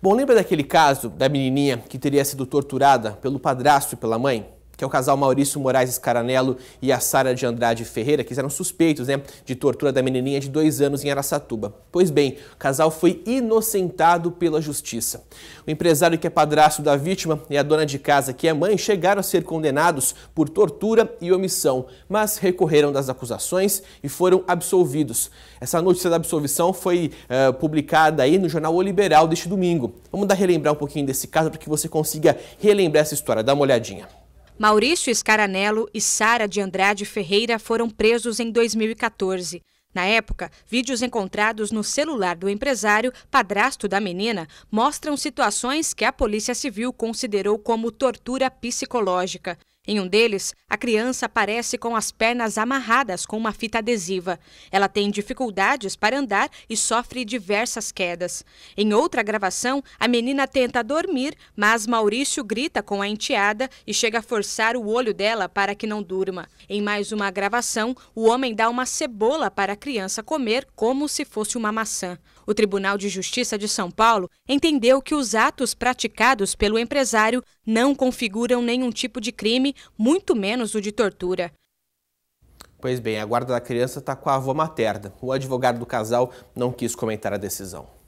Bom, lembra daquele caso da menininha que teria sido torturada pelo padrasto e pela mãe? que é o casal Maurício Moraes Scaranello e a Sara de Andrade Ferreira, que eram suspeitos né, de tortura da menininha de dois anos em Araçatuba. Pois bem, o casal foi inocentado pela justiça. O empresário que é padrasto da vítima e a dona de casa, que é mãe, chegaram a ser condenados por tortura e omissão, mas recorreram das acusações e foram absolvidos. Essa notícia da absolvição foi uh, publicada aí no jornal O Liberal deste domingo. Vamos dar relembrar um pouquinho desse caso para que você consiga relembrar essa história. Dá uma olhadinha. Maurício Scaranello e Sara de Andrade Ferreira foram presos em 2014. Na época, vídeos encontrados no celular do empresário, padrasto da menina, mostram situações que a Polícia Civil considerou como tortura psicológica. Em um deles, a criança aparece com as pernas amarradas com uma fita adesiva. Ela tem dificuldades para andar e sofre diversas quedas. Em outra gravação, a menina tenta dormir, mas Maurício grita com a enteada e chega a forçar o olho dela para que não durma. Em mais uma gravação, o homem dá uma cebola para a criança comer como se fosse uma maçã. O Tribunal de Justiça de São Paulo entendeu que os atos praticados pelo empresário não configuram nenhum tipo de crime muito menos o de tortura. Pois bem, a guarda da criança está com a avó materna. O advogado do casal não quis comentar a decisão.